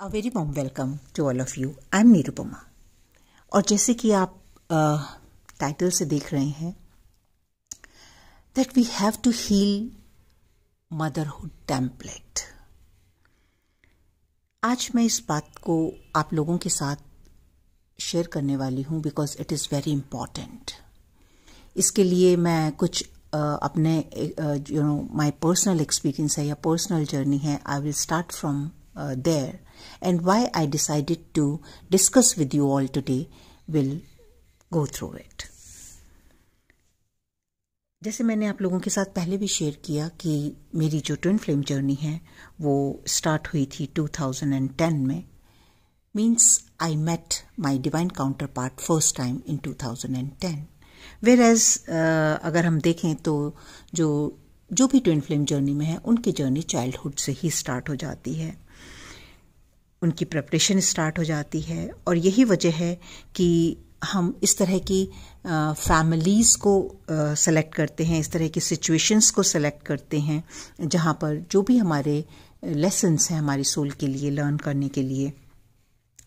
A very warm welcome to all of you I am Nirupama और जैसे कि आप टाइटल से देख रहे हैं that we have to heal motherhood template आज मैं इस बात को आप लोगों के साथ शेयर करने वाली हूँ because it is very important इसके लिए मैं कुछ अपने you know my personal experience है या पर्सनल जर्नी है I will start from there and why I decided to discuss with you all today. We'll go through it. जैसे मैंने आप लोगों के साथ पहले भी शेयर किया कि मेरी जो ट्विन फिल्म जर्नी है वो स्टार्ट हुई थी 2010 में means I met my divine counterpart first time in 2010 whereas अगर हम देखें तो जो जो भी ट्विन फिल्म जर्नी में है उनकी जर्नी चाइल्डहुड से ही स्टार्ट हो जाती है उनकी प्रेपरेशन स्टार्ट हो जाती है और यही वजह है कि हम इस तरह की फैमिलीज़ को सेलेक्ट करते हैं इस तरह की सिचुएशंस को सेलेक्ट करते हैं जहाँ पर जो भी हमारे लेसन्स हैं हमारी सोल के लिए लर्न करने के लिए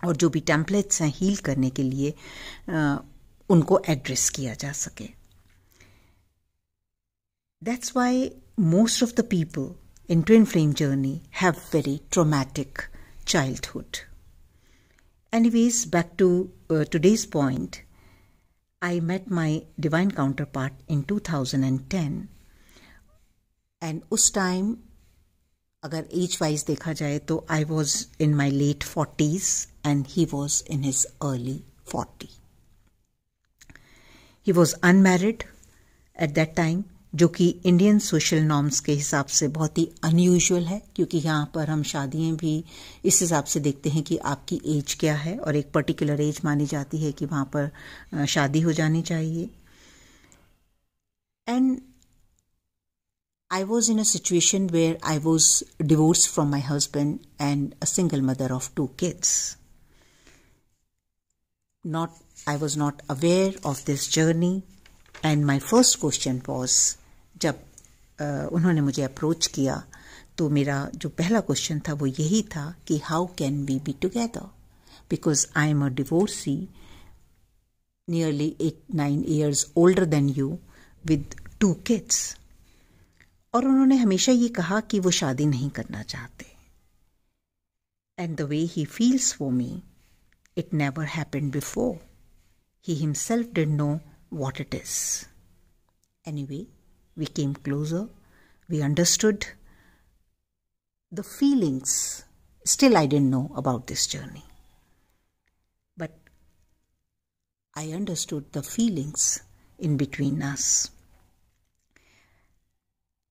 और जो भी टेम्पलेट्स हैं हील करने के लिए आ, उनको एड्रेस किया जा सके that's why most of the people in twin flame journey have very traumatic childhood. Anyways, back to uh, today's point. I met my divine counterpart in 2010. And us time, agar age wise dekha jaye, to I was in my late 40s and he was in his early 40. He was unmarried at that time. जो कि Indian social norms के हिसाब से बहुत ही unusual है क्योंकि यहाँ पर हम शादियां भी इस हिसाब से देखते हैं कि आपकी एज क्या है और एक पर्टिकुलर एज मानी जाती है कि वहां पर शादी हो जानी चाहिए and I was in a situation where I was divorce from my husband and a single mother of two kids not I was not aware of this journey and my first question was जब उन्होंने मुझे approach किया तो मेरा जो पहला question था वो यही था कि how can we be together because I am a divorcee nearly eight nine years older than you with two kids और उन्होंने हमेशा ये कहा कि वो शादी नहीं करना चाहते and the way he feels for me it never happen before he himself did know what it is. Anyway, we came closer, we understood the feelings. Still, I didn't know about this journey. But I understood the feelings in between us.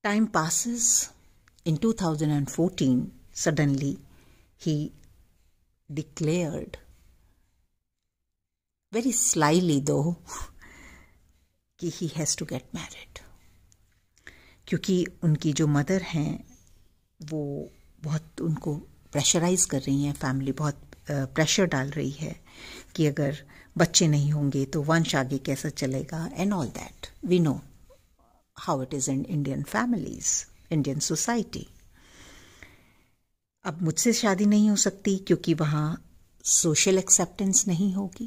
Time passes. In 2014, suddenly he declared, very slyly though, कि he has to get married क्योंकि उनकी जो mother हैं वो बहुत उनको pressurise कर रही हैं फैमिली बहुत प्रेशर डाल रही है कि अगर बच्चे नहीं होंगे तो वंश आगे कैसा चलेगा and all that we know how it is in Indian families Indian society अब मुझसे शादी नहीं हो सकती क्योंकि वहाँ सोशल एक्सेप्टेंस नहीं होगी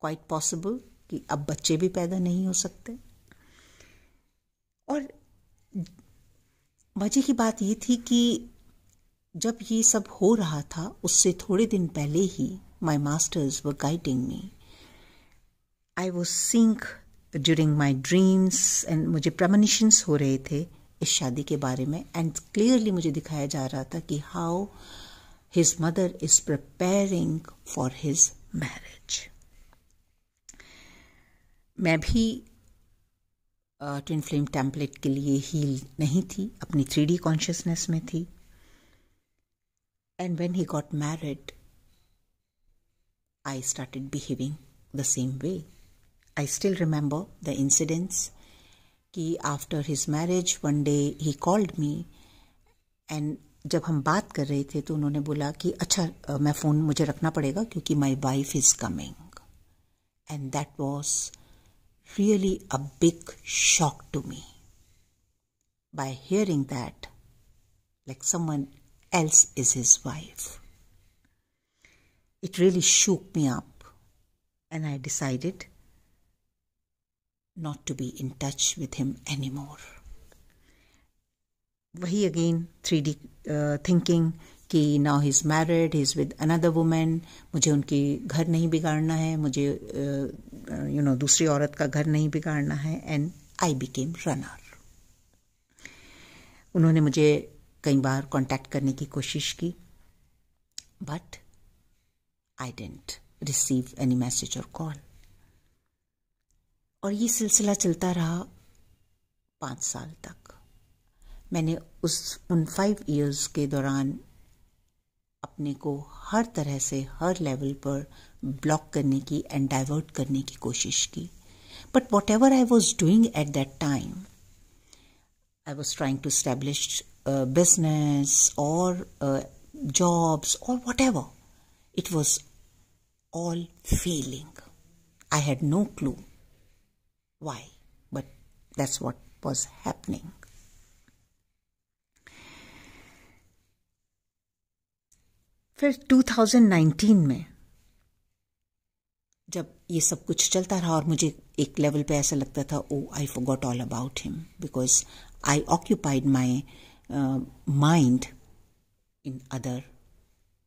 क्वाइट पॉसिबल कि अब बच्चे भी पैदा नहीं हो सकते और मजे की बात ये थी कि जब ये सब हो रहा था उससे थोड़े दिन पहले ही माई मास्टर्स व गाइडिंग मी आई वो sync during my dreams and मुझे प्रमनिशंस हो रहे थे इस शादी के बारे में एंड क्लियरली मुझे दिखाया जा रहा था कि how his mother is preparing for his marriage मैं भी ट्विन फ्लेम टैम्पलेट के लिए हील नहीं थी अपनी थ्री डी कॉन्शियसनेस में थी and when he got married I started behaving the same way I still remember the incidents कि after his marriage one day he called me and जब हम बात कर रहे थे तो उन्होंने बोला कि अच्छा मैं फ़ोन मुझे रखना पड़ेगा क्योंकि my wife is coming and that was really a big shock to me. By hearing that, like someone else is his wife, it really shook me up, and I decided not to be in touch with him anymore. वही again three D thinking कि now he is married he is with another women मुझे उनकी घर नहीं बिगाड़ना है मुझे uh, you know दूसरी औरत का घर नहीं बिगाड़ना है एंड आई बिकेम रनर उन्होंने मुझे कई बार कांटेक्ट करने की कोशिश की but I didn't receive any message और कॉल और ये सिलसिला चलता रहा पांच साल तक मैंने उस उन फाइव इयर्स के दौरान अपने को हर तरह से हर लेवल पर ब्लॉक करने की एंड डाइवर्ट करने की कोशिश की but whatever I was doing at that time I was trying to establish business और और whatever it was all feeling I had no clue why but that's what was happening फिर 2019 में जब ये सब कुछ चलता रहा और मुझे एक लेवल पे ऐसा लगता था oh I got all about him because I occupied my mind in other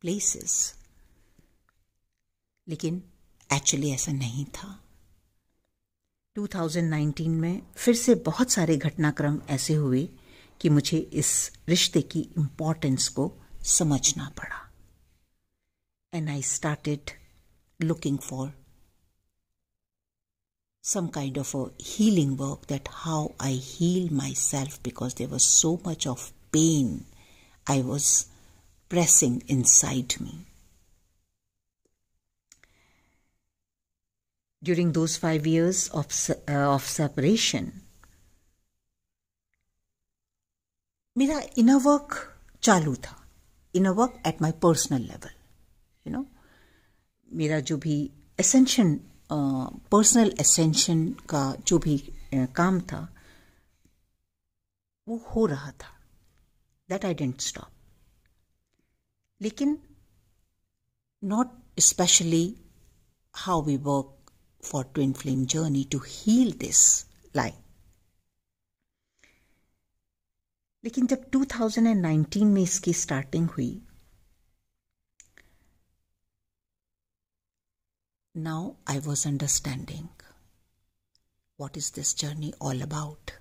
places लेकिन एक्चुअली ऐसा नहीं था 2019 में फिर से बहुत सारे घटनाक्रम ऐसे हुए कि मुझे इस रिश्ते की इम्पोर्टेंस को समझना पड़ा and I started looking for some kind of a healing work that how I heal myself because there was so much of pain I was pressing inside me. During those five years of, uh, of separation, मेरा inner work चालू था inner work at my personal level you know मेरा जो भी ascension personal ascension का जो भी काम था वो हो रहा था दैट आई डेंट स्टॉप लेकिन not specially how we work for twin flame journey to heal this line लेकिन जब 2019 में इसकी स्टार्टिंग हुई Now I was understanding what is this journey all about?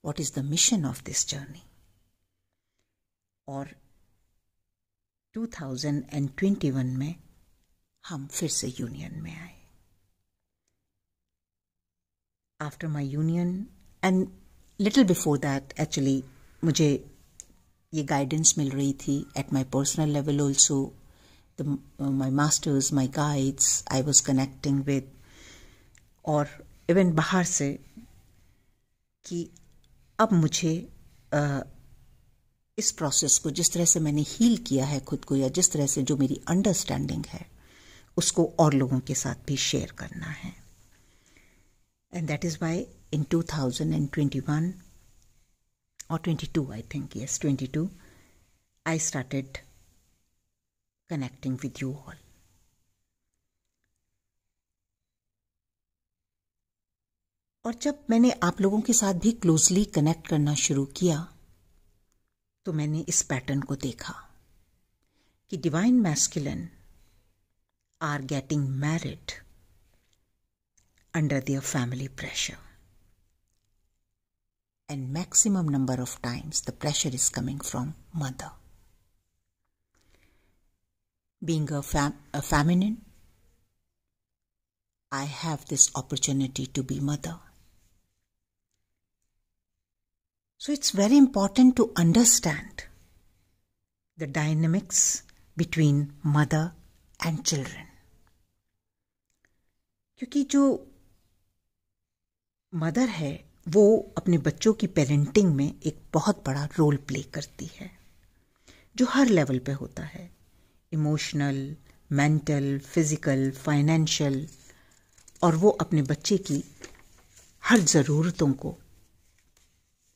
What is the mission of this journey? Or 2021 में हम फिर से union में आए after my union and little before that actually मुझे ये गाइडेंस मिल रही थी at my personal level also the, uh, my masters, my guides I was connecting with, और इवन बाहर से कि अब मुझे इस प्रोसेस को जिस तरह से मैंने हील किया है खुद को या जिस तरह से जो मेरी अंडरस्टैंडिंग है उसको और लोगों के साथ भी शेयर करना है and that is why in 2021 और 22 I think yes 22 I started connecting with you all. और जब मैंने आप लोगों के साथ भी क्लोजली कनेक्ट करना शुरू किया तो मैंने इस पैटर्न को देखा कि divine masculine are getting married under their family pressure and maximum number of times the pressure is coming from mother being a, fam- a feminine, I have this opportunity to be mother. So it's very important to understand the dynamics between mother and children. क्योंकि जो mother है वो अपने बच्चों की parenting में एक बहुत बड़ा रोल प्ले करती है जो हर लेवल पे होता है इमोशनल मेंटल फिज़िकल फाइनेंशियल और वो अपने बच्चे की हर ज़रूरतों को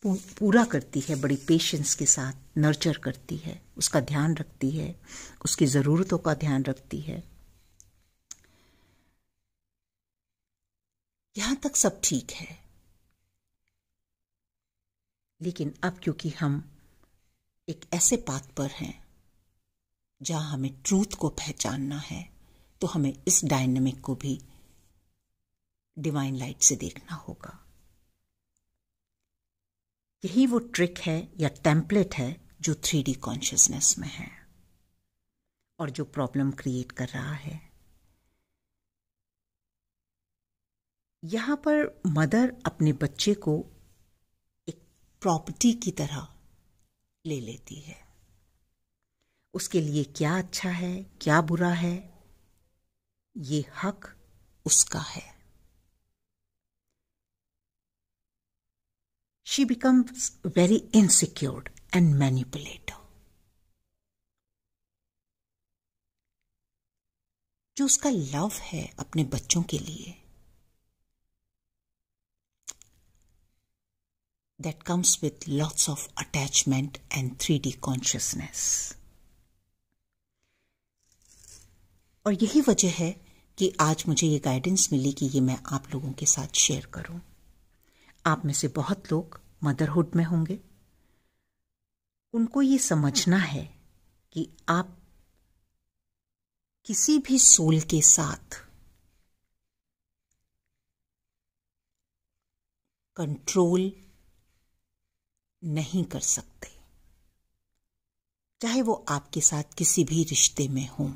पूरा करती है बड़ी पेशेंस के साथ नर्चर करती है उसका ध्यान रखती है उसकी ज़रूरतों का ध्यान रखती है यहाँ तक सब ठीक है लेकिन अब क्योंकि हम एक ऐसे पाथ पर हैं जहां हमें ट्रूथ को पहचानना है तो हमें इस डायनेमिक को भी डिवाइन लाइट से देखना होगा यही वो ट्रिक है या टेम्पलेट है जो थ्री डी कॉन्शियसनेस में है और जो प्रॉब्लम क्रिएट कर रहा है यहां पर मदर अपने बच्चे को एक प्रॉपर्टी की तरह ले लेती है उसके लिए क्या अच्छा है क्या बुरा है ये हक उसका है she become very insecured and manipulate जो उसका लव है अपने बच्चों के लिए that comes with lots of attachment and three D consciousness और यही वजह है कि आज मुझे ये गाइडेंस मिली कि ये मैं आप लोगों के साथ शेयर करूं। आप में से बहुत लोग मदरहुड में होंगे उनको ये समझना है कि आप किसी भी सोल के साथ कंट्रोल नहीं कर सकते चाहे वो आपके साथ किसी भी रिश्ते में हों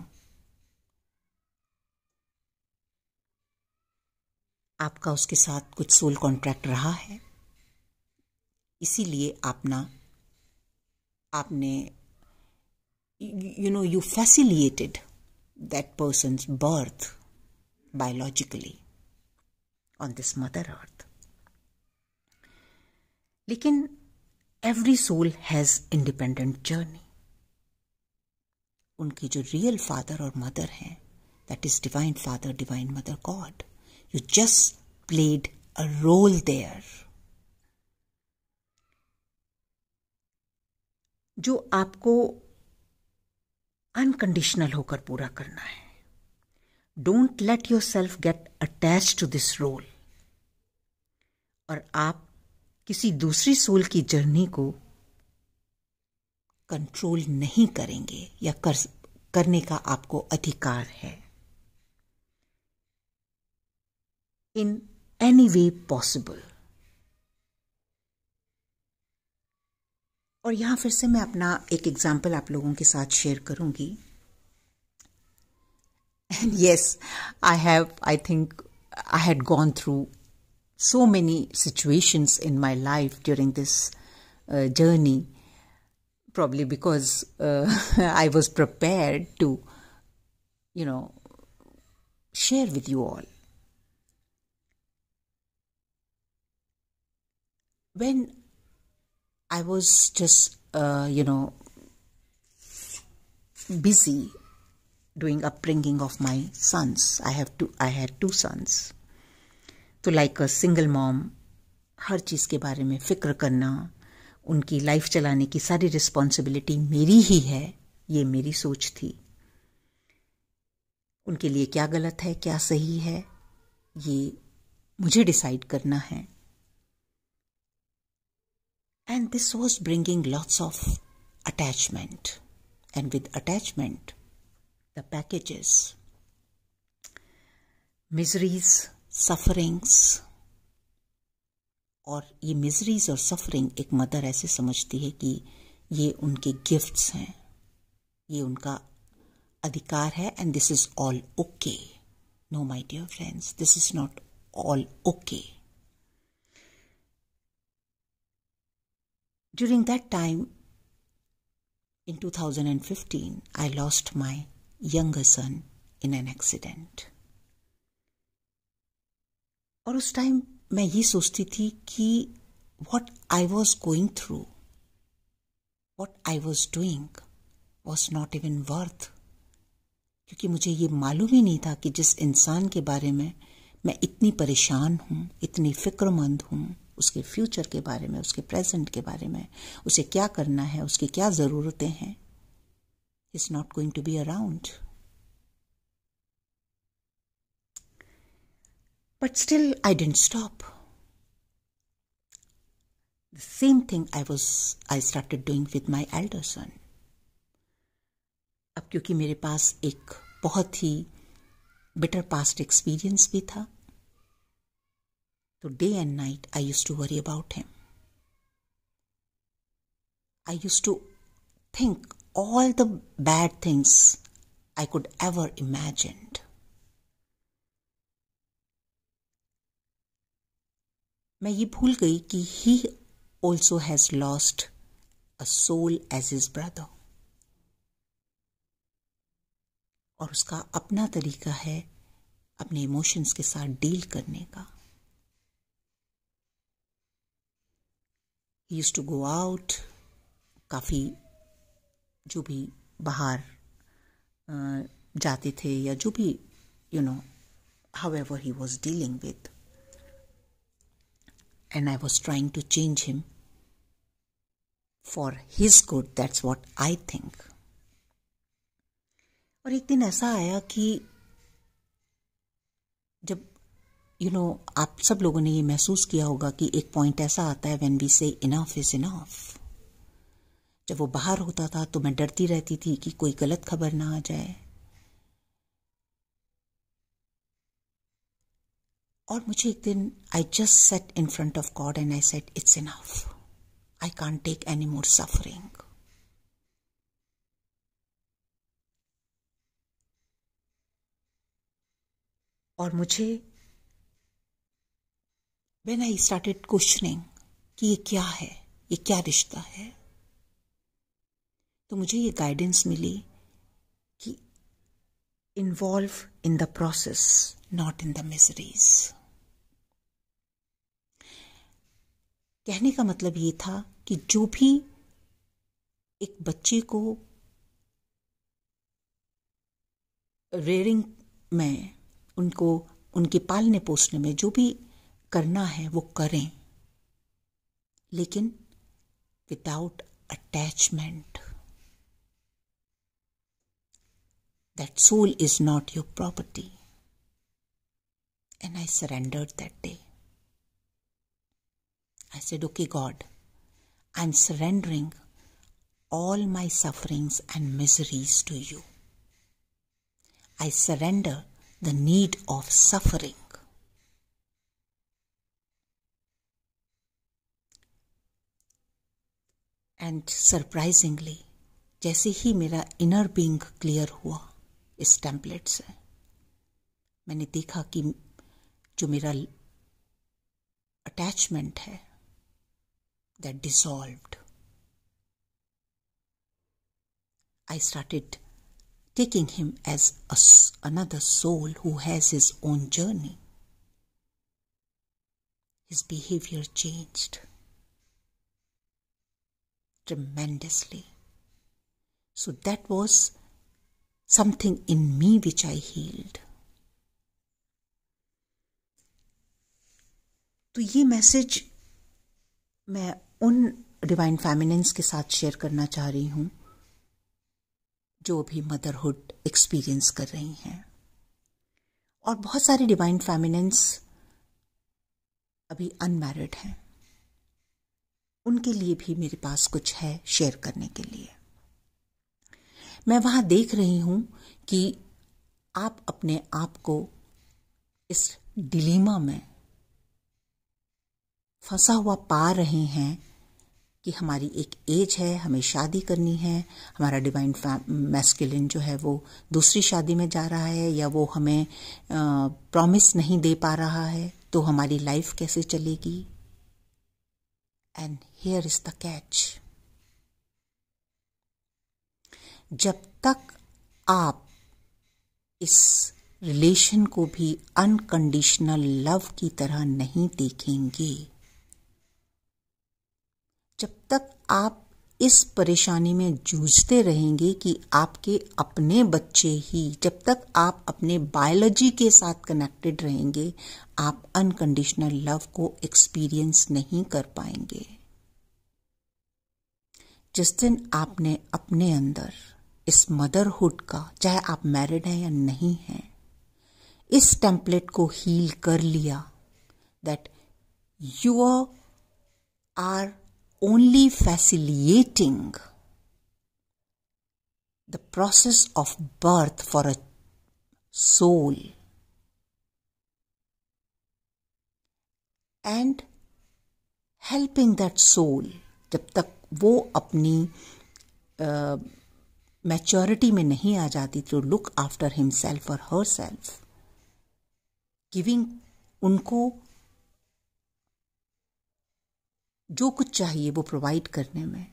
आपका उसके साथ कुछ सोल कॉन्ट्रैक्ट रहा है इसीलिए आपना आपने you know you facilitated that person birth biologically on this mother earth लेकिन every soul has independent journey उनकी जो रियल फादर और मदर हैं that is divine father divine mother God You just played a role there. जो आपको unconditional होकर पूरा करना है don't let yourself get attach to this role और आप किसी दूसरी सोल की जर्नी को कंट्रोल नहीं करेंगे या कर, करने का आपको अधिकार है in any way possible और यहाँ फिर से मैं अपना एक एग्जाम्पल आप लोगों के साथ शेयर करूँगी and yes I have I think I had gone through so many situations in my life during this journey probably because uh, I was prepared to, you know, share with you all. when I was just, uh, you know, busy doing upbringing of my sons, I have two, I had two sons. तो like a single mom हर चीज़ के बारे में फ़िक्र करना उनकी life चलाने की सारी रिस्पॉन्सिबिलिटी मेरी ही है ये मेरी सोच थी उनके लिए क्या गलत है क्या सही है ये मुझे डिसाइड करना है And this was bringing lots of attachment. And with attachment, the packages, miseries, sufferings, और ये मिजरीज और सफरिंग एक मदर ऐसे समझती है कि ये उनके गिफ्ट्स हैं ये उनका अधिकार है and this is all okay no my dear friends this is not all okay During that time, in 2015, I lost my younger son in an accident. और उस टाइम मैं ये सोचती थी कि what I was going through what I was doing was not even worth क्योंकि मुझे ये मालूम ही नहीं था कि जिस इंसान के बारे में मैं इतनी परेशान हूँ इतनी फिक्रमंद हूँ उसके फ्यूचर के बारे में उसके प्रेजेंट के बारे में उसे क्या करना है उसकी क्या ज़रूरतें हैं is not going to be around but still I didn't stop the same thing I was I started doing with my elder अब क्योंकि मेरे पास एक बहुत ही बिटर पास्ट एक्सपीरियंस भी था So day and night I used to worry about him. I used to think all the bad things I could ever imagine. मैं ये भूल गई कि he also has lost a soul as is brother और उसका अपना तरीका है अपने इमोशंस के साथ डील करने का यूज़ टू गो आउट काफ़ी जो भी बाहर जाते थे या जो भी you know however he was dealing with and I was trying to change him for his good that's what I think और एक दिन ऐसा आया कि जब यू नो आप सब लोगों ने ये महसूस किया होगा कि एक पॉइंट ऐसा आता है when we say enough is enough जब वो बाहर होता था तो मैं डरती रहती थी कि कोई गलत खबर ना आ जाए और मुझे एक दिन I just sat in front of God and I sat it's enough I can't take any more suffering और मुझे वेन आई स्टार्टेड क्वेश्चनिंग कि ये क्या है ये क्या रिश्ता है तो मुझे ये गाइडेंस मिली कि involve in the process not in the miseries कहने का मतलब ये था कि जो भी एक बच्चे को रेयरिंग में उनको उनके पालने पोसने में जो भी करना है वो करें लेकिन without attachment that soul is not your property. And I surrendered that day. I said, Okay, God, I'm surrendering all my sufferings and miseries to you. I surrender the need of suffering. And surprisingly जैसे ही मेरा inner being clear हुआ इस template से मैंने देखा कि जो मेरा अटैचमेंट है that dissolve I started taking him as another soul who has his own journey his behaviour changed tremendously. So that was something in me which I healed. तो ये मैसेज मैं उन डिवाइन फैमिनेंस के साथ शेयर करना चाह रही हूँ जो भी मदरहुड एक्सपीरियंस कर रही हैं और बहुत सारे डिवाइन फैमिनेंस अभी अनमैरिड हैं उनके लिए भी मेरे पास कुछ है शेयर करने के लिए मैं वहां देख रही हूं कि आप अपने आप को इस डिलीमा में फंसा हुआ पा रहे हैं कि हमारी एक एज है हमें शादी करनी है हमारा डिवाइन मैस्किलिन जो है वो दूसरी शादी में जा रहा है या वो हमें प्रॉमिस नहीं दे पा रहा है तो हमारी लाइफ कैसे चलेगी And here is the catch. जब तक आप इस रिलेशन को भी अनकंडीशनल लव की तरह नहीं देखेंगे जब तक आप इस परेशानी में जूझते रहेंगे कि आपके अपने बच्चे ही जब तक आप अपने बायोलॉजी के साथ कनेक्टेड रहेंगे आप अनकंडीशनल लव को एक्सपीरियंस नहीं कर पाएंगे जिस दिन आपने अपने अंदर इस मदरहुड का चाहे आप मैरिड हैं या नहीं हैं इस टेम्पलेट को हील कर लिया that you are only facilitating the process of birth for a soul. and helping that soul जब तक वो अपनी मैच्योरिटी uh, में नहीं आ जाती तो लुक आफ्टर हिमसेल्फ और हर सेल्फ गिविंग उनको जो कुछ चाहिए वो प्रोवाइड करने में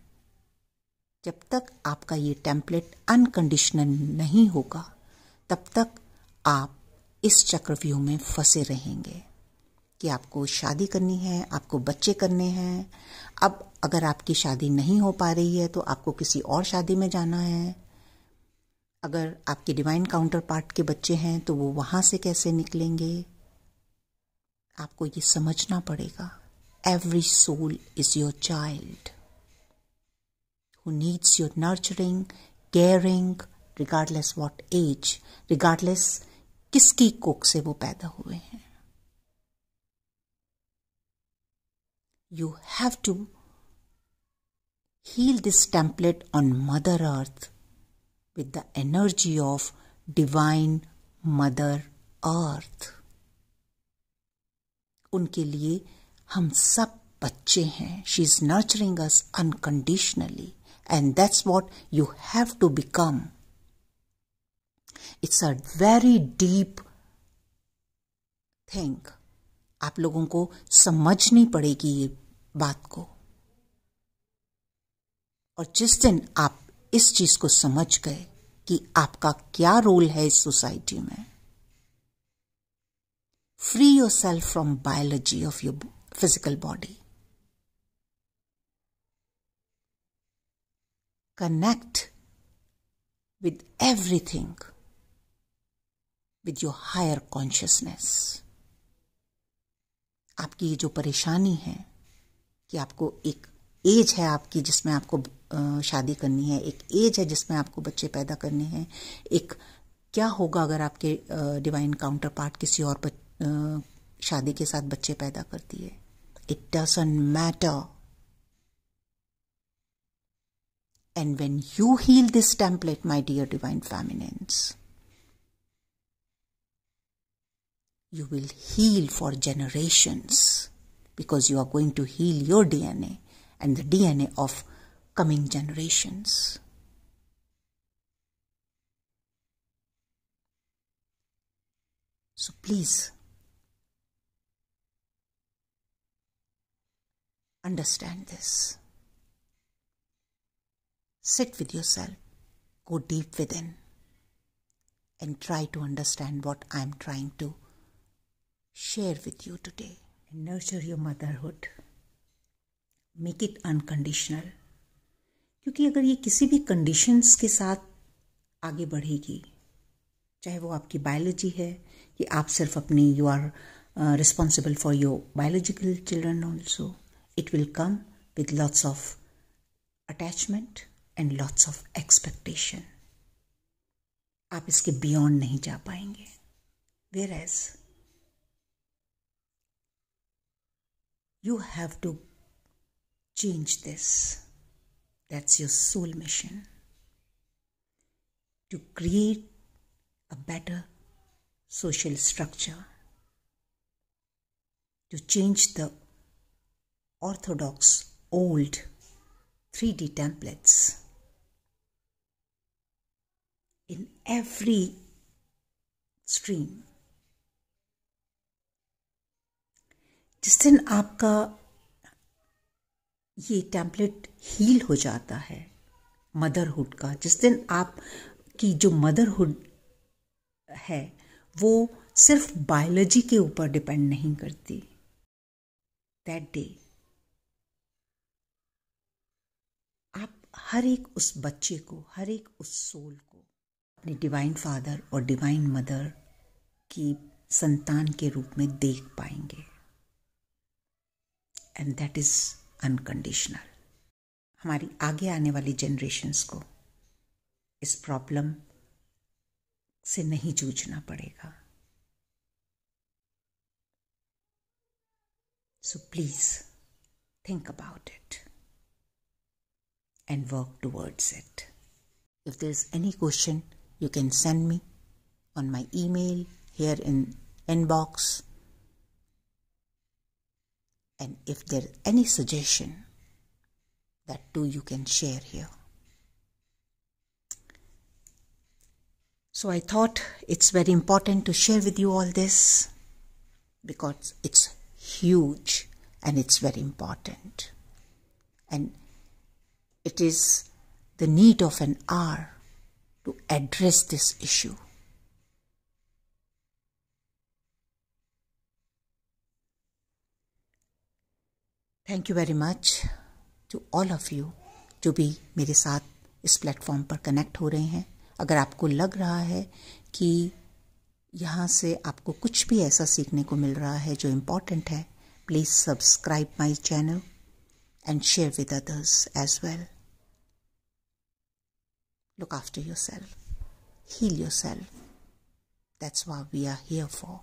जब तक आपका ये टेम्पलेट अनकंडीशनल नहीं होगा तब तक आप इस चक्रव्यूह में फंसे रहेंगे कि आपको शादी करनी है आपको बच्चे करने हैं अब अगर आपकी शादी नहीं हो पा रही है तो आपको किसी और शादी में जाना है अगर आपके डिवाइन काउंटर पार्ट के बच्चे हैं तो वो वहाँ से कैसे निकलेंगे आपको ये समझना पड़ेगा every soul is your child who needs your nurturing, caring, regardless what age, regardless kiski कोख se wo paida हुए हैं you have to heal this template on mother earth with the energy of divine mother earth उनके लिए हम सब बच्चे हैं she is nurturing us unconditionally and that's what you have to become it's a very deep think आप लोगों को समझनी पड़ेगी ये बात को और जिस दिन आप इस चीज को समझ गए कि आपका क्या रोल है इस सोसाइटी में free yourself from biology of your physical body. Connect with everything with your higher consciousness. आपकी ये जो परेशानी है कि आपको एक एज है आपकी जिसमें आपको शादी करनी है एक एज है जिसमें आपको बच्चे पैदा करने हैं एक क्या होगा अगर आपके डिवाइन काउंटर पार्ट किसी और शादी के साथ बच्चे पैदा करती है It doesn't matter. And when you heal this template, my dear divine feminines, you will heal for generations because you are going to heal your DNA and the DNA of coming generations. So please Understand this. Sit with yourself, go deep within, and try to understand what I'm trying to share with you today. And nurture your motherhood, make it unconditional. क्योंकि अगर ये किसी भी conditions के साथ आगे बढ़ेगी चाहे वो आपकी बायोलॉजी है कि आप सिर्फ अपनी you are responsible for your biological children also It will come with lots of attachment and lots of expectation आप इसके बियॉन्ड नहीं जा पाएंगे whereas you have to change this that's your soul mission to create a better social structure to change the orthodox old 3D templates. In every stream, जिस दिन आपका ये template heal हो जाता है मदरहुड का जिस दिन आप की जो मदरहुड है वो सिर्फ बायोलॉजी के ऊपर डिपेंड नहीं करती दैट डे हर एक उस बच्चे को हर एक उस सोल को अपने डिवाइन फादर और डिवाइन मदर की संतान के रूप में देख पाएंगे एंड दैट इज़ अनकंडीशनल हमारी आगे आने वाली जनरेशन्स को इस प्रॉब्लम से नहीं जूझना पड़ेगा so please think about it and work towards it. If there's any question, you can send me on my email here in inbox. And if there's any suggestion, that too you can share here. So I thought it's very important to share with you all this because it's huge and it's very important. And It is the need of an hour to address this issue. Thank you very much to all of you जो भी मेरे साथ इस platform पर connect हो रहे हैं अगर आपको लग रहा है कि यहाँ से आपको कुछ भी ऐसा सीखने को मिल रहा है जो इम्पोर्टेंट है please subscribe my channel and share with others as well Look after yourself. Heal yourself. That's what we are here for.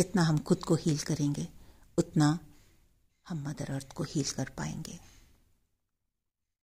jitna hum khud ko heal karenge utna hum mother earth ko heal kar payenge